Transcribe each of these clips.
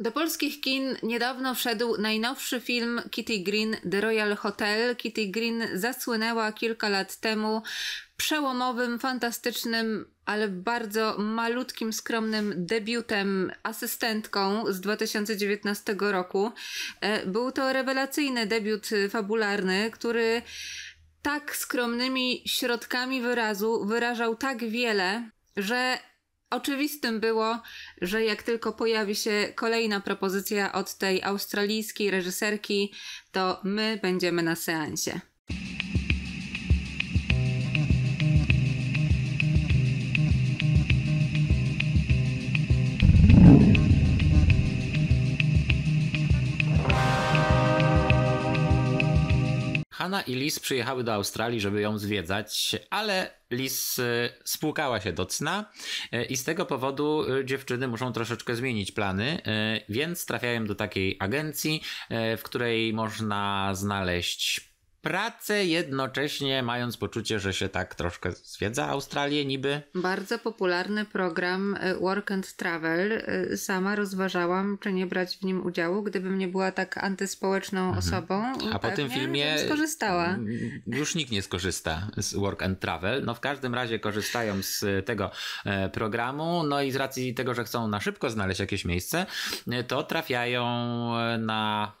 Do polskich kin niedawno wszedł najnowszy film Kitty Green The Royal Hotel. Kitty Green zasłynęła kilka lat temu przełomowym, fantastycznym, ale bardzo malutkim, skromnym debiutem asystentką z 2019 roku. E, był to rewelacyjny debiut fabularny, który tak skromnymi środkami wyrazu wyrażał tak wiele, że Oczywistym było, że jak tylko pojawi się kolejna propozycja od tej australijskiej reżyserki, to my będziemy na seansie. Hanna i Liz przyjechały do Australii, żeby ją zwiedzać, ale Liz y, spłukała się do cna y, i z tego powodu y, dziewczyny muszą troszeczkę zmienić plany, więc trafiają do takiej agencji, w której można znaleźć pracę, jednocześnie mając poczucie, że się tak troszkę zwiedza Australię niby. Bardzo popularny program e, Work and Travel. E, sama rozważałam, czy nie brać w nim udziału, gdybym nie była tak antyspołeczną mhm. osobą. A po tym filmie skorzystała. już nikt nie skorzysta z Work and Travel. No w każdym razie korzystają z e, tego programu, no i z racji tego, że chcą na szybko znaleźć jakieś miejsce, to trafiają na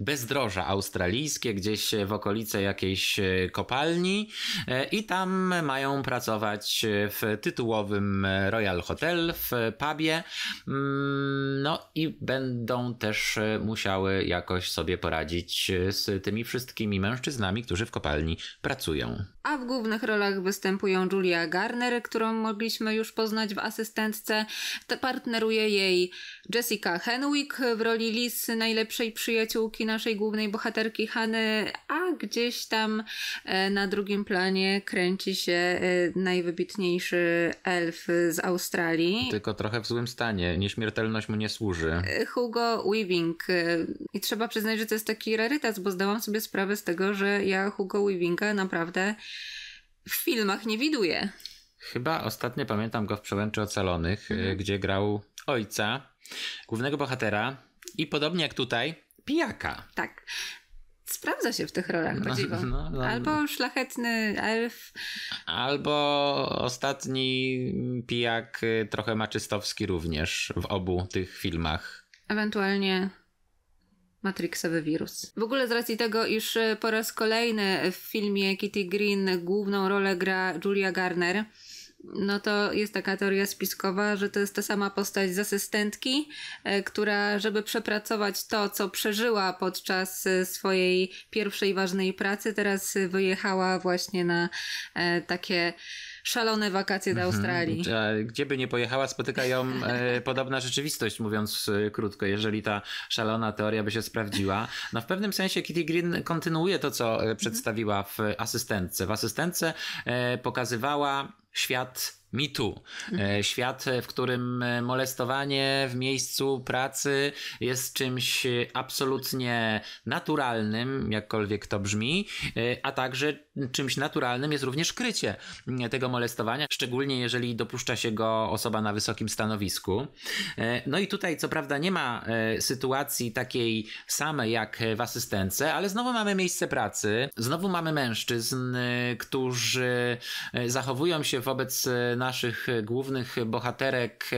bezdroża australijskie, gdzieś w okolice jakiejś e, kopalni e, i tam mają pracować w tytułowym e, Royal Hotel, w pubie. Mm, no i będą też musiały jakoś sobie poradzić z tymi wszystkimi mężczyznami, którzy w kopalni pracują a w głównych rolach występują Julia Garner, którą mogliśmy już poznać w asystentce. Partneruje jej Jessica Henwick w roli Liz, najlepszej przyjaciółki naszej głównej bohaterki Hany, a gdzieś tam e, na drugim planie kręci się e, najwybitniejszy elf z Australii. Tylko trochę w złym stanie. Nieśmiertelność mu nie służy. E, Hugo Weaving. I trzeba przyznać, że to jest taki rarytas, bo zdałam sobie sprawę z tego, że ja Hugo Weavinga naprawdę w filmach nie widuję. Chyba ostatnio pamiętam go w Przełęczy Ocalonych, y, mhm. gdzie grał ojca, głównego bohatera i podobnie jak tutaj, pijaka. Tak. Sprawdza się w tych rolach, no, No, no, Albo szlachetny elf. Albo ostatni pijak, y, trochę maczystowski również w obu tych filmach. Ewentualnie Matrixowy wirus. W ogóle z racji tego, iż e, po raz kolejny w filmie Kitty Green główną rolę gra Julia Garner, no to jest taka teoria spiskowa, że to jest ta sama postać z asystentki, e, która, żeby przepracować to, co przeżyła podczas e, swojej pierwszej ważnej pracy, teraz wyjechała właśnie na takie szalone wakacje do mhm. Australii. gdzieby Gdzie by nie pojechała, spotyka ją e, podobna rzeczywistość, mówiąc e, krótko, jeżeli ta szalona teoria by się sprawdziła. No w pewnym sensie Kitty Green kontynuuje to, co e, mhm. przedstawiła w asystentce. W asystentce pokazywała świat Me Too. Mhm. Świat, w którym molestowanie w miejscu pracy jest czymś absolutnie naturalnym, jakkolwiek to brzmi, a także czymś naturalnym jest również krycie tego molestowania, szczególnie jeżeli dopuszcza się go osoba na wysokim stanowisku. E, no i tutaj, co prawda, nie ma e, sytuacji takiej samej jak w asystence, ale znowu mamy miejsce pracy, znowu mamy mężczyzn, e, którzy zachowują się wobec naszych głównych bohaterek,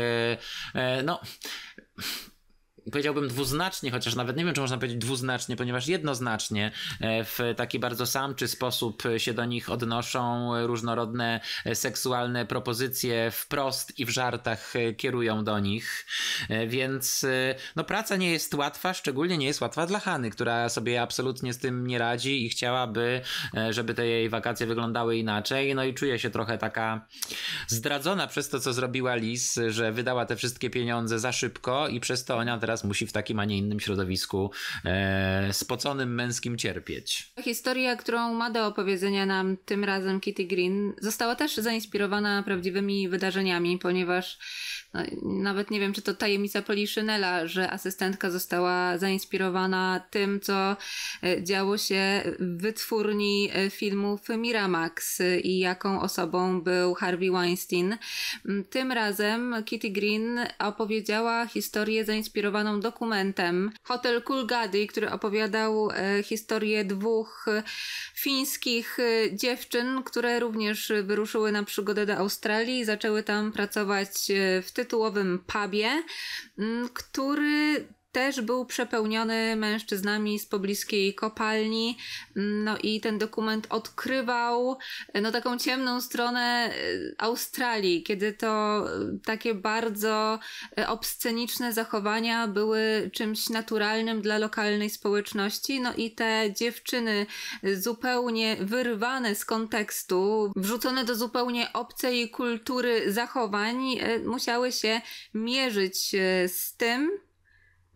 no powiedziałbym dwuznacznie, chociaż nawet nie wiem, czy można powiedzieć dwuznacznie, ponieważ jednoznacznie e, w taki bardzo samczy sposób się do nich odnoszą różnorodne e, seksualne propozycje wprost i w żartach e, kierują do nich. Więc no, praca nie jest łatwa, szczególnie nie jest łatwa dla Hany, która sobie absolutnie z tym nie radzi i chciałaby, żeby te jej wakacje wyglądały inaczej. No i czuje się trochę taka zdradzona przez to, co zrobiła Liz, że wydała te wszystkie pieniądze za szybko i przez to ona teraz teraz musi w takim, a nie innym środowisku e, spoconym męskim cierpieć. Historia, którą ma do opowiedzenia nam tym razem Kitty Green, została też zainspirowana prawdziwymi wydarzeniami, ponieważ no, nawet nie wiem, czy to tajemnica Szynela, że asystentka została zainspirowana tym, co e, działo się w wytwórni e, filmów Miramax i jaką osobą był Harvey Weinstein. Mm, tym razem Kitty Green opowiedziała historię zainspirowaną dokumentem. Hotel Kulgadi, który opowiadał e, historię dwóch e, fińskich e, dziewczyn, które również wyruszyły na przygodę do Australii i zaczęły tam pracować w tytułowym pubie, mm, który też był przepełniony mężczyznami z pobliskiej kopalni. No i ten dokument odkrywał e, no, taką ciemną stronę e, Australii, kiedy to e, takie bardzo obsceniczne zachowania były czymś naturalnym dla lokalnej społeczności. No i te dziewczyny zupełnie wyrwane z kontekstu, wrzucone do zupełnie obcej kultury zachowań, musiały się mierzyć z tym,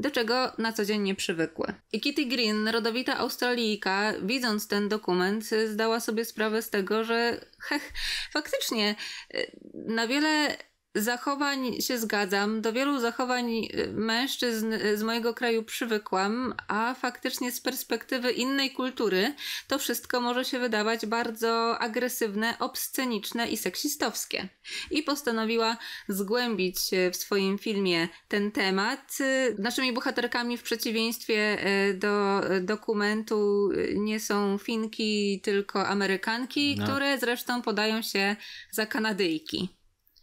do czego na co dzień nie przywykły. I Kitty Green, rodowita Australijka, widząc ten dokument, zdała sobie sprawę z tego, że heh, faktycznie y, na wiele zachowań się zgadzam. Do wielu zachowań y, mężczyzn y, z mojego kraju przywykłam, a faktycznie z perspektywy innej kultury to wszystko może się wydawać bardzo agresywne, obsceniczne i seksistowskie. I postanowiła zgłębić w swoim filmie ten temat. Y, naszymi bohaterkami w przeciwieństwie do dokumentu nie są Finki, tylko Amerykanki, no. które zresztą podają się za Kanadyjki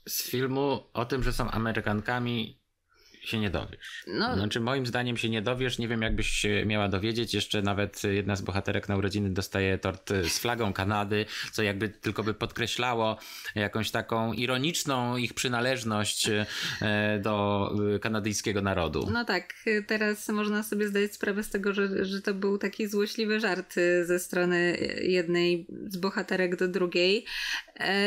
z filmu o tym, że są Amerykankami się nie dowiesz. No. Znaczy, moim zdaniem się nie dowiesz. Nie wiem, jakbyś się miała dowiedzieć. Jeszcze nawet jedna z bohaterek na urodziny dostaje tort e, z flagą Kanady, co jakby tylko by podkreślało jakąś taką ironiczną ich przynależność e, do e, kanadyjskiego narodu. No tak, teraz można sobie zdać sprawę z tego, że, że to był taki złośliwy żart ze strony jednej z bohaterek do drugiej.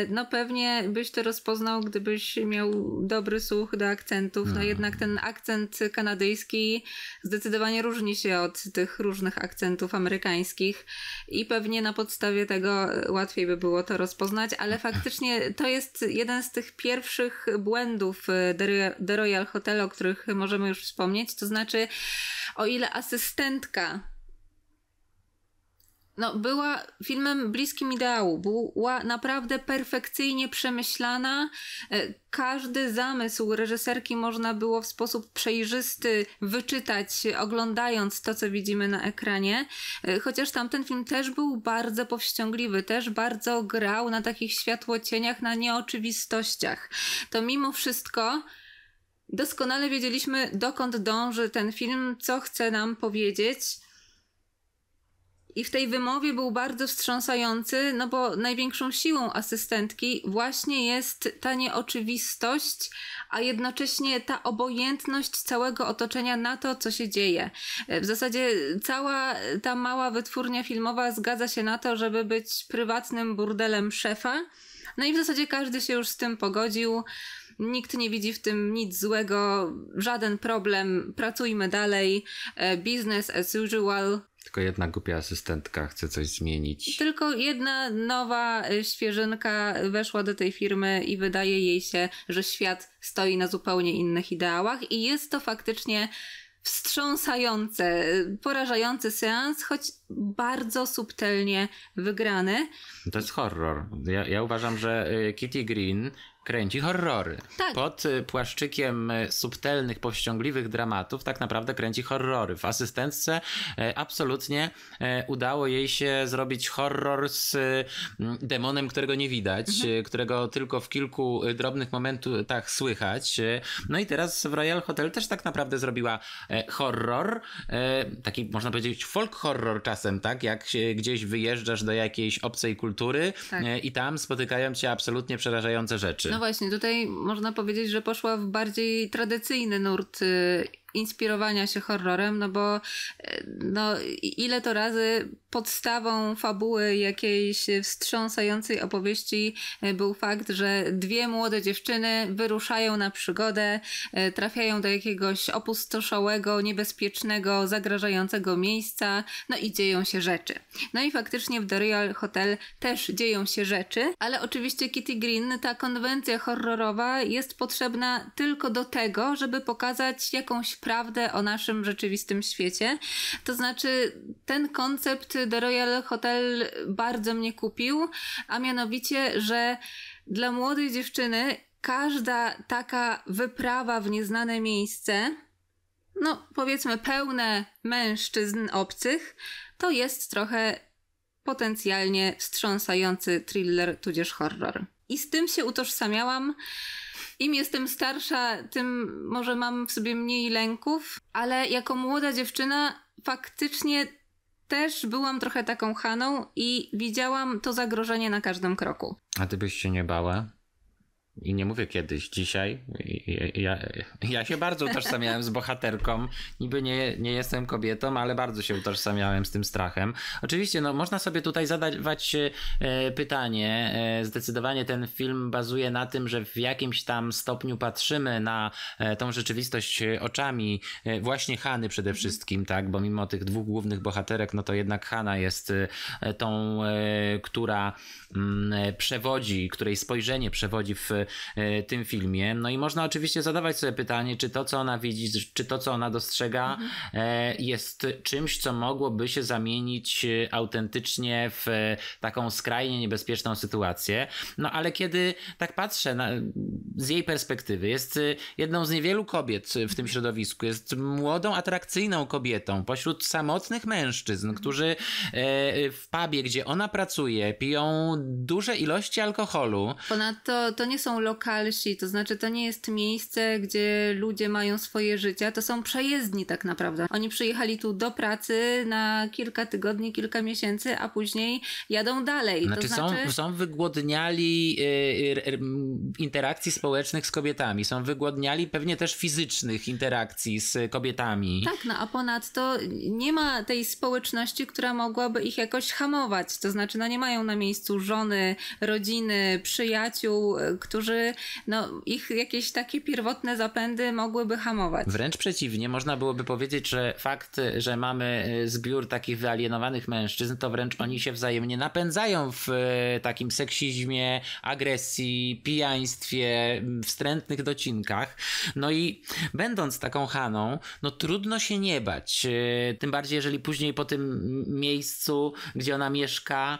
No pewnie byś to rozpoznał, gdybyś miał dobry słuch do akcentów. No mhm. jednak ten ten akcent kanadyjski zdecydowanie różni się od tych różnych akcentów amerykańskich i pewnie na podstawie tego e, łatwiej by było to rozpoznać, ale faktycznie to jest jeden z tych pierwszych błędów e, The Royal Hotel, o których możemy już wspomnieć, to znaczy o ile asystentka no, była filmem bliskim ideału. Była naprawdę perfekcyjnie przemyślana. E, każdy zamysł reżyserki można było w sposób przejrzysty wyczytać, oglądając to, co widzimy na ekranie. E, chociaż tamten film też był bardzo powściągliwy, też bardzo grał na takich światłocieniach, na nieoczywistościach. To mimo wszystko. Doskonale wiedzieliśmy, dokąd dąży ten film, co chce nam powiedzieć i w tej wymowie był bardzo wstrząsający, no bo największą siłą asystentki właśnie jest ta nieoczywistość, a jednocześnie ta obojętność całego otoczenia na to, co się dzieje. W zasadzie cała ta mała wytwórnia filmowa zgadza się na to, żeby być prywatnym burdelem szefa. No i w zasadzie każdy się już z tym pogodził. Nikt nie widzi w tym nic złego, żaden problem, pracujmy dalej, e, business as usual, tylko jedna głupia asystentka chce coś zmienić. Tylko jedna nowa y, świeżynka weszła do tej firmy i wydaje jej się, że świat stoi na zupełnie innych ideałach i jest to faktycznie wstrząsające, y, porażający seans, choć bardzo subtelnie wygrany. To jest horror. Ja, ja uważam, że y, Kitty Green kręci horrory. Tak. Pod y, płaszczykiem y, subtelnych, powściągliwych dramatów tak naprawdę kręci horrory. W asystentce y, absolutnie udało jej się zrobić horror z demonem, którego nie widać, mhm. którego tylko w kilku drobnych momentach tak słychać. No i teraz w Royal Hotel też tak naprawdę zrobiła e, horror, e, taki można powiedzieć folk horror czasem, tak? Jak gdzieś wyjeżdżasz do jakiejś obcej kultury tak. E, i tam spotykają cię absolutnie przerażające rzeczy. No właśnie, tutaj można powiedzieć, że poszła w bardziej tradycyjny nurt y, inspirowania się horrorem, no bo e, no, ile to razy podstawą fabuły jakiejś wstrząsającej opowieści e, był fakt, że dwie młode dziewczyny wyruszają na przygodę, e, trafiają do jakiegoś opustoszałego, niebezpiecznego, zagrażającego miejsca, no i dzieją się rzeczy. No i faktycznie w The Real Hotel też dzieją się rzeczy, ale oczywiście Kitty Green, ta konwencja horrorowa jest potrzebna tylko do tego, żeby pokazać jakąś prawdę o naszym rzeczywistym świecie. To znaczy, ten koncept The Royal Hotel bardzo mnie kupił, a mianowicie, że dla młodej dziewczyny każda taka wyprawa w nieznane miejsce, no powiedzmy pełne mężczyzn obcych, to jest trochę potencjalnie wstrząsający thriller tudzież horror. I z tym się utożsamiałam. Im jestem starsza, tym może mam w sobie mniej lęków, ale jako młoda dziewczyna faktycznie też byłam trochę taką Haną i widziałam to zagrożenie na każdym kroku. A ty byś się nie bała? i nie mówię kiedyś, dzisiaj. Ja, ja się bardzo utożsamiałem z bohaterką. Niby nie, nie jestem kobietą, ale bardzo się utożsamiałem z tym strachem. Oczywiście, no, można sobie tutaj zadawać e, pytanie. E, zdecydowanie ten film bazuje na tym, że w jakimś tam stopniu patrzymy na e, tą rzeczywistość oczami właśnie Hany przede wszystkim, tak? Bo mimo tych dwóch głównych bohaterek, no to jednak Hana jest tą, która mm, przewodzi, której spojrzenie przewodzi w E, tym filmie. No i można oczywiście zadawać sobie pytanie, czy to, co ona widzi, czy to, co ona dostrzega, mhm. jest czymś, co mogłoby się zamienić e, autentycznie w taką skrajnie niebezpieczną sytuację. No ale kiedy tak patrzę na, z jej perspektywy, jest jedną z niewielu kobiet w tym środowisku, jest młodą, atrakcyjną kobietą pośród samotnych mężczyzn, którzy w pubie, gdzie ona pracuje, piją duże ilości alkoholu. Ponadto to nie są są lokalsi, to znaczy to nie jest miejsce, gdzie ludzie mają swoje życia, to są przejezdni tak naprawdę. Oni przyjechali tu do pracy na kilka tygodni, kilka miesięcy, a później jadą dalej. Znaczy, to znaczy... Są, znaczy- są wygłodniali y, y, interakcji społecznych z kobietami, są wygłodniali pewnie też fizycznych interakcji z kobietami. Tak, no a ponadto nie ma tej społeczności, która mogłaby ich jakoś hamować, to znaczy no nie mają na miejscu żony, rodziny, przyjaciół, y, którzy którzy, no, ich jakieś takie pierwotne zapędy mogłyby hamować. Wręcz przeciwnie, można byłoby powiedzieć, że fakt, że mamy y, zbiór takich wyalienowanych mężczyzn, to wręcz oni się wzajemnie napędzają w y, takim seksizmie, agresji, pijaństwie, mm, wstrętnych docinkach. No i będąc taką Haną, no trudno się nie bać. Y, tym bardziej, jeżeli później po tym miejscu, gdzie ona mieszka,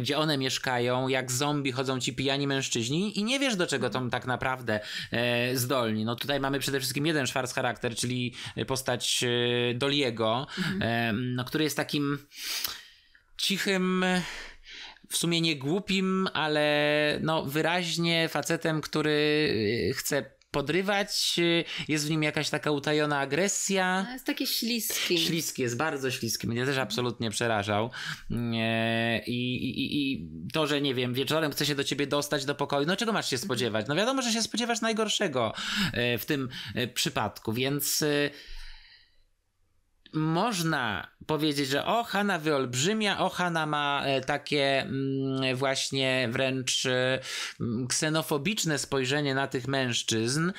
gdzie one mieszkają, jak zombie chodzą ci pijani mężczyźni i nie wiem, wiesz, do czego to tak naprawdę e, zdolni. No tutaj mamy przede wszystkim jeden szwarc charakter, czyli postać e, Doliego, mhm. e, no, który jest takim cichym w sumie nie głupim, ale no wyraźnie facetem, który e, chce podrywać, y, jest w nim jakaś taka utajona agresja. No, jest takie śliskie. Śliskie, jest bardzo śliskie. Mnie też absolutnie przerażał. I, i, I to, że nie wiem, wieczorem chce się do ciebie dostać do pokoju, no czego masz się spodziewać? No wiadomo, że się spodziewasz najgorszego y, w tym y, przypadku, więc można powiedzieć, że o, Hanna wyolbrzymia, o, Hanna ma e, takie mm, właśnie wręcz e, mm, ksenofobiczne spojrzenie na tych mężczyzn,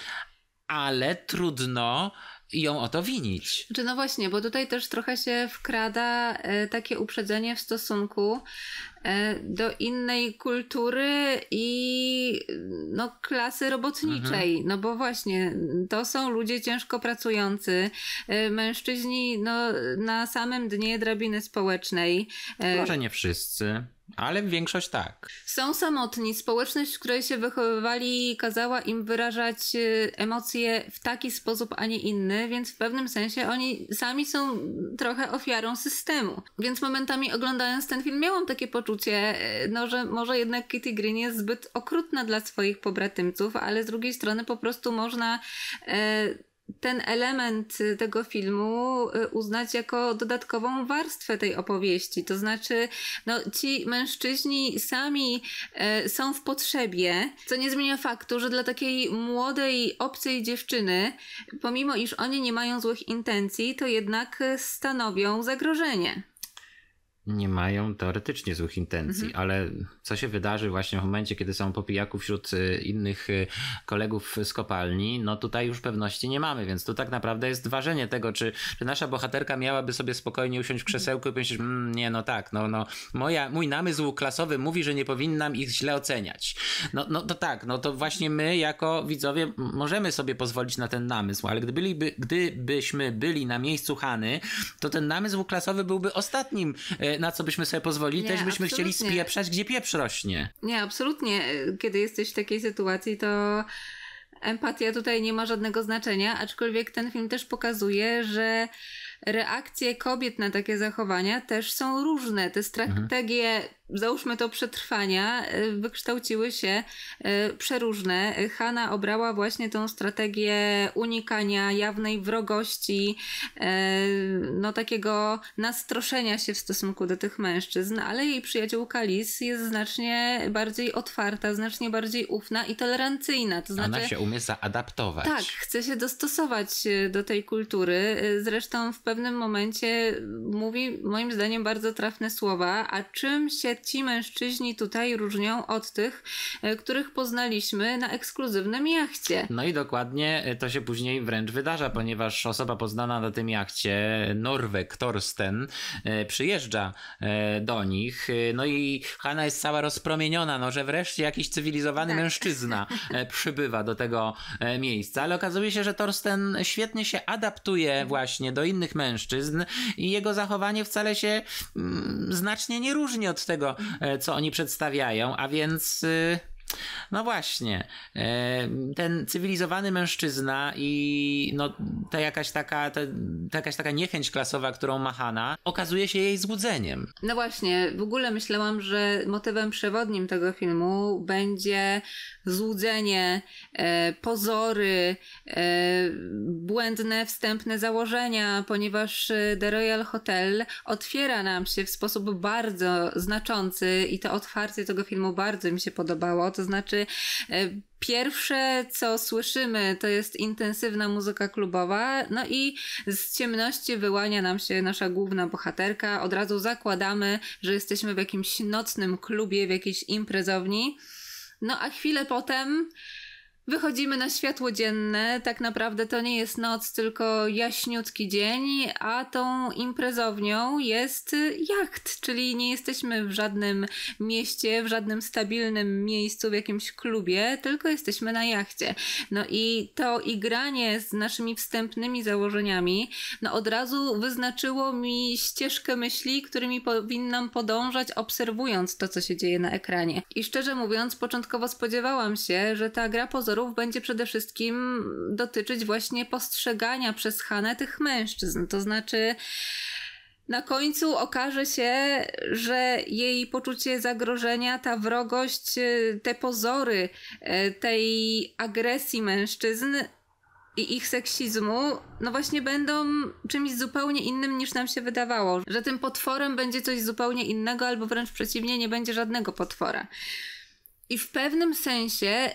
ale trudno i ją o to winić. Znaczy, no właśnie, bo tutaj też trochę się wkrada e, takie uprzedzenie w stosunku e, do innej kultury i no, klasy robotniczej. Mhm. No bo właśnie, to są ludzie ciężko pracujący, e, mężczyźni no, na samym dnie drabiny społecznej. Może nie wszyscy. Ale większość tak. Są samotni. Społeczność, w której się wychowywali, kazała im wyrażać y, emocje w taki sposób, a nie inny, więc w pewnym sensie oni sami są trochę ofiarą systemu. Więc momentami oglądając ten film, miałam takie poczucie, y, no, że może jednak Kitty Green jest zbyt okrutna dla swoich pobratymców, ale z drugiej strony po prostu można. Y, ten element y, tego filmu y, uznać jako dodatkową warstwę tej opowieści. To znaczy, no, ci mężczyźni sami e, są w potrzebie, co nie zmienia faktu, że dla takiej młodej, obcej dziewczyny, pomimo iż oni nie mają złych intencji, to jednak e, stanowią zagrożenie nie mają teoretycznie złych intencji, mhm. ale co się wydarzy właśnie w momencie, kiedy są po pijaku wśród e, innych e, kolegów z kopalni, no tutaj już pewności nie mamy, więc tu tak naprawdę jest ważenie tego, czy, czy nasza bohaterka miałaby sobie spokojnie usiąść w mhm. krzesełku i powiedzieć, mmm, nie, no tak, no, no, moja, mój namysł klasowy mówi, że nie powinnam ich źle oceniać. No, no to tak, no to właśnie my jako widzowie możemy sobie pozwolić na ten namysł, ale gdyby, gdybyśmy byli na miejscu Hany, to ten namysł klasowy byłby ostatnim e, na co byśmy sobie pozwolili, nie, też byśmy absolutnie. chcieli spieprzać, gdzie pieprz rośnie. Nie, absolutnie. Kiedy jesteś w takiej sytuacji, to empatia tutaj nie ma żadnego znaczenia, aczkolwiek ten film też pokazuje, że reakcje kobiet na takie zachowania też są różne. Te strategie, mhm. załóżmy to przetrwania, y, wykształciły się y, przeróżne. Hanna obrała właśnie tą strategię unikania jawnej wrogości, y, no takiego nastroszenia się w stosunku do tych mężczyzn, ale jej przyjaciółka Liz jest znacznie bardziej otwarta, znacznie bardziej ufna i tolerancyjna. To znaczy, Ona się umie zaadaptować. Tak, chce się dostosować do tej kultury. Zresztą w pewnym momencie mówi, moim zdaniem, bardzo trafne słowa. A czym się ci mężczyźni tutaj różnią od tych, e, których poznaliśmy na ekskluzywnym jachcie? No i dokładnie e, to się później wręcz wydarza, ponieważ osoba poznana na tym jachcie, Norwek Torsten, e, przyjeżdża do nich. No i Hanna jest cała rozpromieniona, no że wreszcie jakiś cywilizowany tak. mężczyzna przybywa do tego miejsca. Ale okazuje się, że Torsten świetnie się adaptuje mhm. właśnie do innych mężczyzn i jego zachowanie wcale się mm, znacznie nie różni od tego, e, co oni przedstawiają, a więc y, no właśnie. E, ten cywilizowany mężczyzna i no, ta jakaś taka, ta, ta jakaś taka niechęć klasowa, którą ma Hanna, okazuje się jej złudzeniem. No właśnie. W ogóle myślałam, że motywem przewodnim tego filmu będzie złudzenie, e, pozory, e, błędne wstępne założenia, ponieważ The Royal Hotel otwiera nam się w sposób bardzo znaczący i to otwarcie tego filmu bardzo mi się podobało to znaczy, e, Pierwsze, co słyszymy, to jest intensywna muzyka klubowa, no i z ciemności wyłania nam się nasza główna bohaterka. Od razu zakładamy, że jesteśmy w jakimś nocnym klubie, w jakiejś imprezowni. No a chwilę potem Wychodzimy na światło dzienne, tak naprawdę to nie jest noc, tylko jaśniutki dzień, a tą imprezownią jest jacht, czyli nie jesteśmy w żadnym mieście, w żadnym stabilnym miejscu, w jakimś klubie, tylko jesteśmy na jachcie. No i to igranie z naszymi wstępnymi założeniami, no od razu wyznaczyło mi ścieżkę myśli, którymi powinnam podążać, obserwując to, co się dzieje na ekranie. I szczerze mówiąc, początkowo spodziewałam się, że ta gra pozornie będzie przede wszystkim dotyczyć właśnie postrzegania przez Hanę tych mężczyzn. To znaczy, na końcu okaże się, że jej poczucie zagrożenia, ta wrogość, e, te pozory e, tej agresji mężczyzn i ich seksizmu, no właśnie będą czymś zupełnie innym niż nam się wydawało. Że tym potworem będzie coś zupełnie innego, albo wręcz przeciwnie, nie będzie żadnego potwora. I w pewnym sensie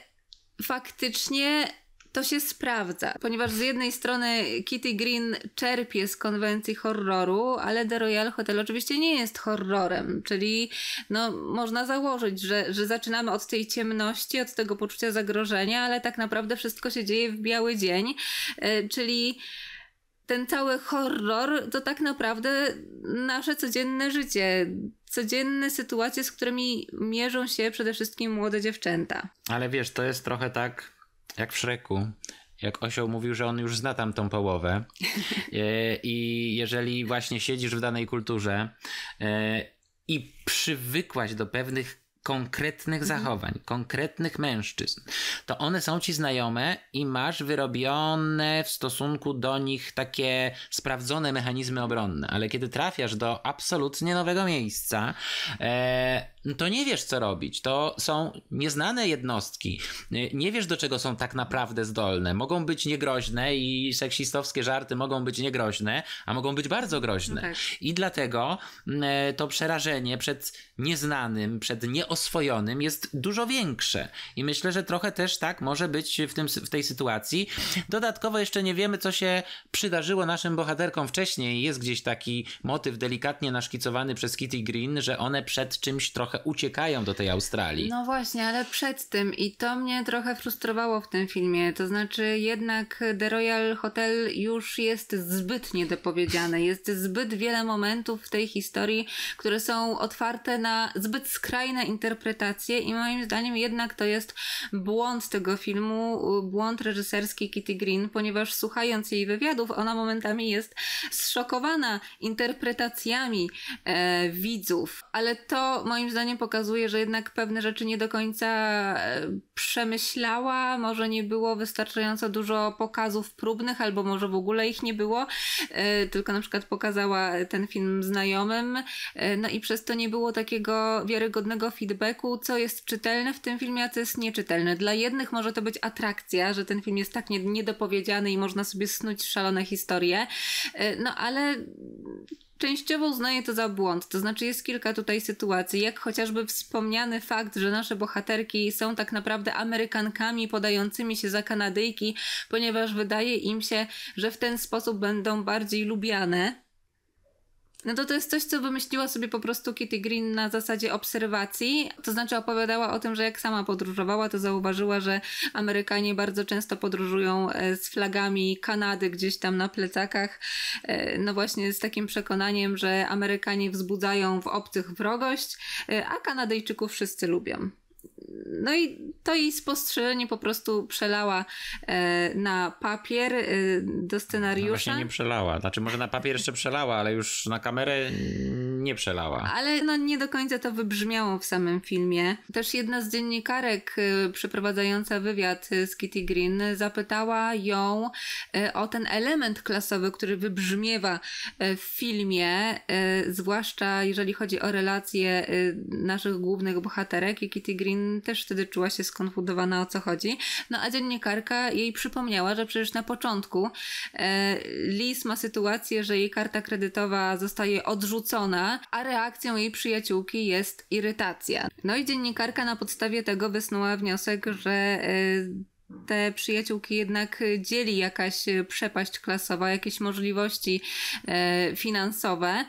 faktycznie to się sprawdza, ponieważ z jednej strony Kitty Green czerpie z konwencji horroru, ale The Royal Hotel oczywiście nie jest horrorem, czyli no, można założyć, że, że zaczynamy od tej ciemności, od tego poczucia zagrożenia, ale tak naprawdę wszystko się dzieje w biały dzień, e, czyli ten cały horror to tak naprawdę nasze codzienne życie codzienne sytuacje, z którymi mierzą się przede wszystkim młode dziewczęta. Ale wiesz, to jest trochę tak jak w Szreku. Jak Osioł mówił, że on już zna tam połowę. E, I jeżeli właśnie siedzisz w danej kulturze e, i przywykłaś do pewnych konkretnych mhm. zachowań, konkretnych mężczyzn, to one są ci znajome i masz wyrobione w stosunku do nich takie sprawdzone mechanizmy obronne. Ale kiedy trafiasz do absolutnie nowego miejsca, e, no to nie wiesz, co robić. To są nieznane jednostki. Nie wiesz, do czego są tak naprawdę zdolne. Mogą być niegroźne i seksistowskie żarty mogą być niegroźne, a mogą być bardzo groźne. Okay. No tak. I dlatego mm, e, to przerażenie przed nieznanym, przed nieoswojonym jest dużo większe. I myślę, że trochę też tak może być w, tym, w tej sytuacji. Dodatkowo jeszcze nie wiemy, co się przydarzyło naszym bohaterkom wcześniej. Jest gdzieś taki motyw delikatnie naszkicowany przez Kitty Green, że one przed czymś trochę trochę uciekają do tej Australii. No właśnie, ale przed tym i to mnie trochę frustrowało w tym filmie. To znaczy jednak The Royal Hotel już jest zbyt niedopowiedziane. Jest zbyt wiele momentów w tej historii, które są otwarte na zbyt skrajne interpretacje i moim zdaniem jednak to jest błąd tego filmu, błąd reżyserski Kitty Green, ponieważ słuchając jej wywiadów, ona momentami jest zszokowana interpretacjami e, widzów. Ale to moim zdaniem zdaniem pokazuje, że jednak pewne rzeczy nie do końca e, przemyślała, może nie było wystarczająco dużo pokazów próbnych, albo może w ogóle ich nie było, e, tylko na przykład pokazała ten film znajomym, e, no i przez to nie było takiego wiarygodnego feedbacku, co jest czytelne w tym filmie, a co jest nieczytelne. Dla jednych może to być atrakcja, że ten film jest tak niedopowiedziany i można sobie snuć szalone historie, no ale częściowo uznaję to za błąd. To znaczy, jest kilka tutaj sytuacji, jak chociażby wspomniany fakt, że nasze bohaterki są tak naprawdę Amerykankami podającymi się za Kanadyjki, ponieważ wydaje im się, że w ten sposób będą bardziej lubiane no to to jest coś, co wymyśliła sobie po prostu Kitty Green na zasadzie obserwacji, to znaczy opowiadała o tym, że jak sama podróżowała, to zauważyła, że Amerykanie bardzo często podróżują e, z flagami Kanady gdzieś tam na plecakach, e, no właśnie z takim przekonaniem, że Amerykanie wzbudzają w obcych wrogość, e, a Kanadyjczyków wszyscy lubią. No i to jej spostrzeżenie po prostu przelała e, na papier e, do scenariusza. No właśnie nie przelała. Znaczy może na papier jeszcze przelała, ale już na kamerę nie przelała. Ale no nie do końca to wybrzmiało w samym filmie. Też jedna z dziennikarek y, przeprowadzająca wywiad y, z Kitty Green zapytała ją y, o ten element klasowy, który wybrzmiewa w filmie, zwłaszcza jeżeli chodzi o relacje naszych głównych bohaterek i Kitty Green też wtedy czuła się skonfundowana o co chodzi. No a dziennikarka jej przypomniała, że przecież na początku Liz ma sytuację, że jej karta kredytowa zostaje odrzucona a reakcją jej przyjaciółki jest irytacja. No i dziennikarka na podstawie tego wysnuła wniosek, że e, te przyjaciółki jednak dzieli jakaś przepaść klasowa, jakieś możliwości e, finansowe.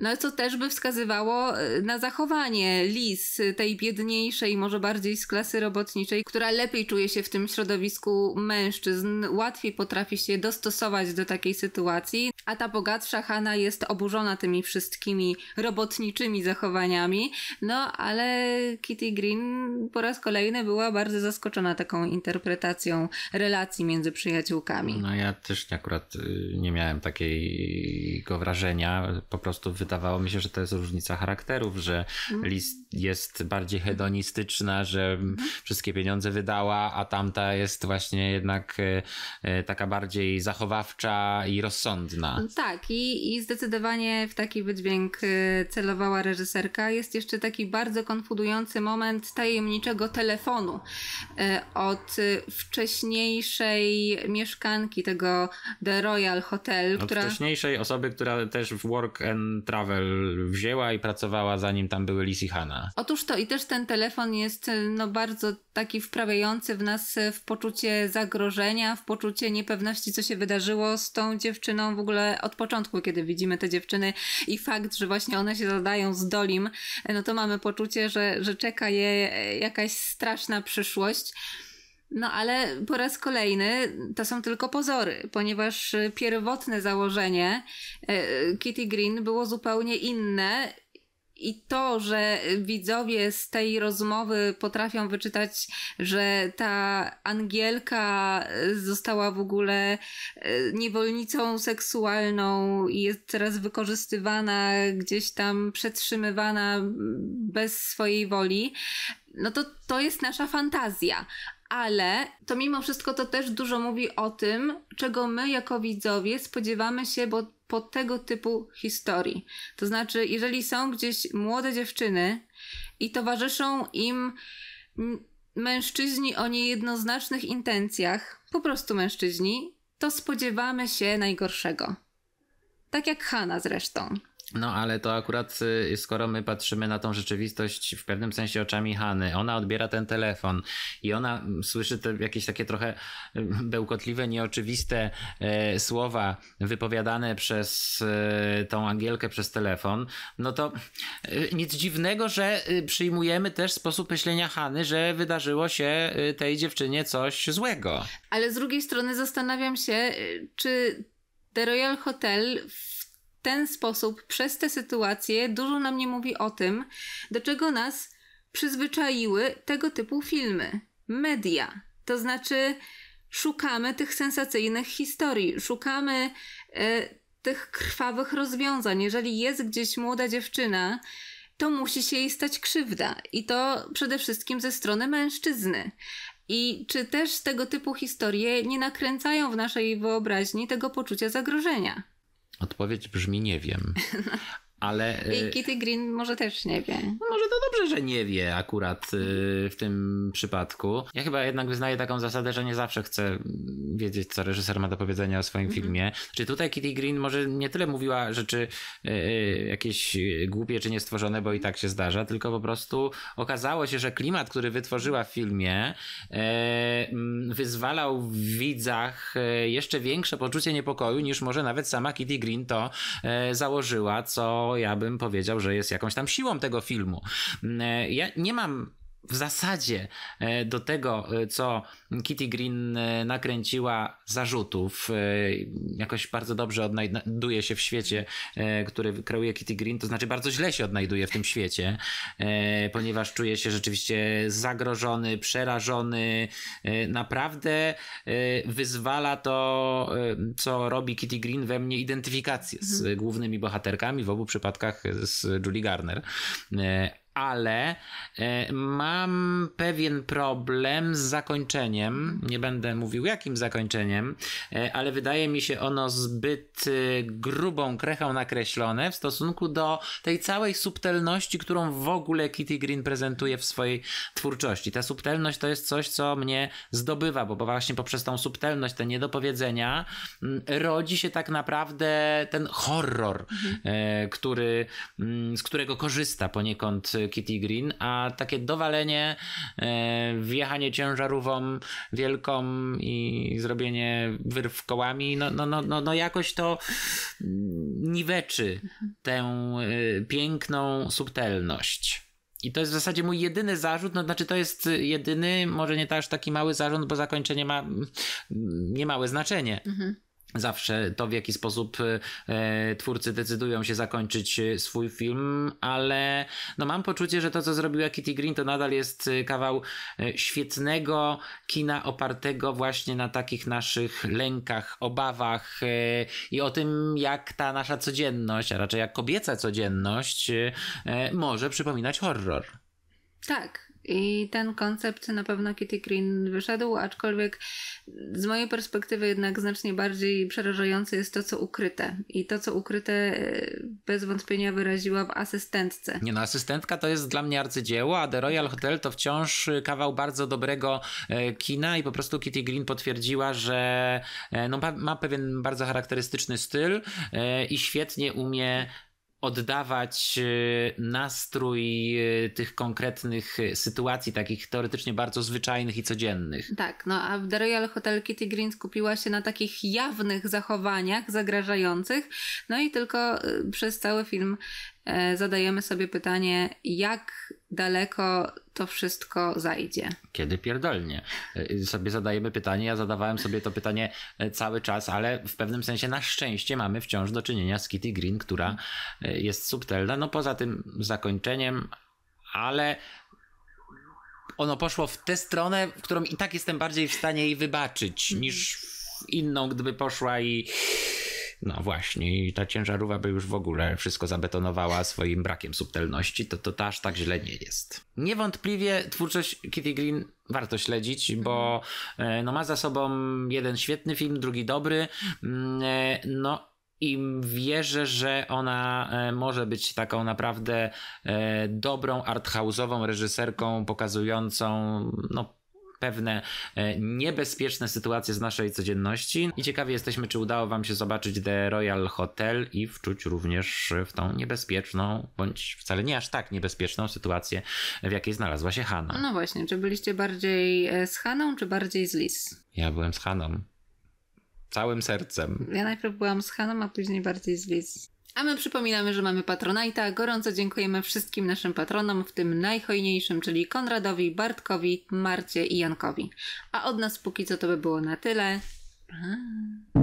No co też by wskazywało y, na zachowanie Liz, y, tej biedniejszej, może bardziej z klasy robotniczej, która lepiej czuje się w tym środowisku mężczyzn, łatwiej potrafi się dostosować do takiej sytuacji, a ta bogatsza Hanna jest oburzona tymi wszystkimi robotniczymi zachowaniami. No ale Kitty Green po raz kolejny była bardzo zaskoczona taką interpretacją relacji między przyjaciółkami. No ja też akurat y, nie miałem takiego wrażenia, po prostu wy wydawało mi się, że to jest różnica charakterów, że mhm. list jest bardziej hedonistyczna, że mhm. wszystkie pieniądze wydała, a tamta jest właśnie jednak e, e, taka bardziej zachowawcza i rozsądna. Tak, i, i zdecydowanie w taki wydźwięk e, celowała reżyserka. Jest jeszcze taki bardzo konfudujący moment tajemniczego telefonu od wcześniejszej mieszkanki tego The Royal Hotel, od która... wcześniejszej osoby, która też w Work and Travel Travel wzięła i pracowała zanim tam były Liz i Hanna. Otóż to i też ten telefon jest y, no bardzo taki wprawiający w nas y, w poczucie zagrożenia, w poczucie niepewności, co się wydarzyło z tą dziewczyną w ogóle od początku, kiedy widzimy te dziewczyny i fakt, że właśnie one się zadają z Dolim, y, no to mamy poczucie, że, że czeka je jakaś straszna przyszłość. No ale po raz kolejny to są tylko pozory, ponieważ pierwotne założenie e, Kitty Green było zupełnie inne i to, że widzowie z tej rozmowy potrafią wyczytać, że ta Angielka została w ogóle e, niewolnicą seksualną i jest teraz wykorzystywana, gdzieś tam przetrzymywana bez swojej woli, no to to jest nasza fantazja ale to mimo wszystko to też dużo mówi o tym, czego my jako widzowie spodziewamy się, bo po tego typu historii. To znaczy, jeżeli są gdzieś młode dziewczyny i towarzyszą im mężczyźni o niejednoznacznych intencjach, po prostu mężczyźni, to spodziewamy się najgorszego. Tak jak Hanna zresztą. No ale to akurat y, skoro my patrzymy na tą rzeczywistość w pewnym sensie oczami Hany, ona odbiera ten telefon i ona mm, słyszy te jakieś takie trochę mm, bełkotliwe, nieoczywiste e, słowa wypowiadane przez e, tą Angielkę przez telefon, no to e, nic dziwnego, że y, przyjmujemy też sposób myślenia Hany, że wydarzyło się y, tej dziewczynie coś złego. Ale z drugiej strony zastanawiam się, czy The Royal Hotel w ten sposób, przez te sytuacje, dużo nam nie mówi o tym, do czego nas przyzwyczaiły tego typu filmy, media. To znaczy, szukamy tych sensacyjnych historii, szukamy e, tych krwawych rozwiązań. Jeżeli jest gdzieś młoda dziewczyna, to musi się jej stać krzywda i to przede wszystkim ze strony mężczyzny. I czy też tego typu historie nie nakręcają w naszej wyobraźni tego poczucia zagrożenia? Odpowiedź brzmi nie wiem. Ale, I y, Kitty Green może też nie wie. No może to dobrze, że nie wie akurat y, w tym przypadku. Ja chyba jednak wyznaję taką zasadę, że nie zawsze chcę mm, wiedzieć, co reżyser ma do powiedzenia o swoim mm -hmm. filmie. Czy znaczy, tutaj Kitty Green może nie tyle mówiła rzeczy y, jakieś głupie czy niestworzone, bo i tak się zdarza, tylko po prostu okazało się, że klimat, który wytworzyła w filmie, e, mm, wyzwalał w widzach e, jeszcze większe poczucie niepokoju niż może nawet sama Kitty Green to e, założyła, co ja bym powiedział, że jest jakąś tam siłą tego filmu. E, ja nie mam w zasadzie e, do tego, e, co Kitty Green e, nakręciła zarzutów, jakoś bardzo dobrze odnajduje się w świecie, który kreuje Kitty Green, to znaczy bardzo źle się odnajduje w tym świecie, ponieważ czuje się rzeczywiście zagrożony, przerażony. Naprawdę wyzwala to, co robi Kitty Green we mnie identyfikację z mhm. głównymi bohaterkami, w obu przypadkach z Julie Garner ale e, mam pewien problem z zakończeniem. Nie będę mówił jakim zakończeniem, e, ale wydaje mi się ono zbyt e, grubą krechą nakreślone w stosunku do tej całej subtelności, którą w ogóle Kitty Green prezentuje w swojej twórczości. Ta subtelność to jest coś, co mnie zdobywa, bo właśnie poprzez tą subtelność, te niedopowiedzenia, mm, rodzi się tak naprawdę ten horror, mhm. który, mm, z którego korzysta poniekąd Kitty Green, a takie dowalenie, e, wjechanie ciężarówą wielką i zrobienie wyrw kołami, no, no, no, no, no jakoś to niweczy tę e, piękną subtelność. I to jest w zasadzie mój jedyny zarzut, no znaczy to jest jedyny, może nie też taki mały zarzut, bo zakończenie ma niemałe znaczenie. Mhm. Zawsze to, w jaki sposób e, twórcy decydują się zakończyć e, swój film, ale no mam poczucie, że to, co zrobiła Kitty Green, to nadal jest e, kawał świetnego kina opartego właśnie na takich naszych lękach, obawach i o tym, jak ta nasza codzienność, a raczej jak kobieca codzienność, może przypominać horror. Tak, i ten koncept na pewno Kitty Green wyszedł, aczkolwiek z mojej perspektywy jednak znacznie bardziej przerażające jest to, co ukryte. I to, co ukryte e, bez wątpienia wyraziła w asystentce. Nie no, asystentka to jest dla mnie arcydzieło, a The Royal Hotel to wciąż e, kawał bardzo dobrego e, kina i po prostu Kitty Green potwierdziła, że no, ma pewien bardzo charakterystyczny styl i świetnie umie oddawać e, nastrój e, tych konkretnych e, sytuacji, takich teoretycznie bardzo zwyczajnych i codziennych. Tak, no a The Royal Hotel Kitty Green skupiła się na takich jawnych zachowaniach zagrażających, no i tylko przez cały film zadajemy sobie pytanie, jak daleko to wszystko zajdzie. Kiedy pierdolnie? Y, sobie zadajemy pytanie, ja zadawałem sobie to pytanie e, cały czas, ale w pewnym sensie na szczęście mamy wciąż do czynienia z Kitty Green, która e, jest subtelna, no poza tym zakończeniem, ale ono poszło w tę stronę, w którą i tak jestem bardziej w stanie jej wybaczyć, niż w inną, gdyby poszła i no właśnie, i ta ciężarówka by już w ogóle wszystko zabetonowała swoim brakiem subtelności, to to aż tak źle nie jest. Niewątpliwie twórczość Kitty Green warto śledzić, bo e, no, ma za sobą jeden świetny film, drugi dobry. Mm, e, no i wierzę, że ona e, może być taką naprawdę dobrą, arthouse'ową reżyserką, pokazującą no, pewne e, niebezpieczne sytuacje z naszej codzienności. I ciekawie jesteśmy, czy udało Wam się zobaczyć The Royal Hotel i wczuć również w tą niebezpieczną, bądź wcale nie aż tak niebezpieczną sytuację, w jakiej znalazła się Hanna. No właśnie, czy byliście bardziej e, z Haną, czy bardziej z Liz? Ja byłem z Haną. Całym sercem. Ja najpierw byłam z Haną, a później bardziej z Liz. A my przypominamy, że mamy Patronite'a. Gorąco dziękujemy wszystkim naszym patronom, w tym najhojniejszym, czyli Konradowi, Bartkowi, Marcie i Jankowi. A od nas póki co to by było na tyle. Pa.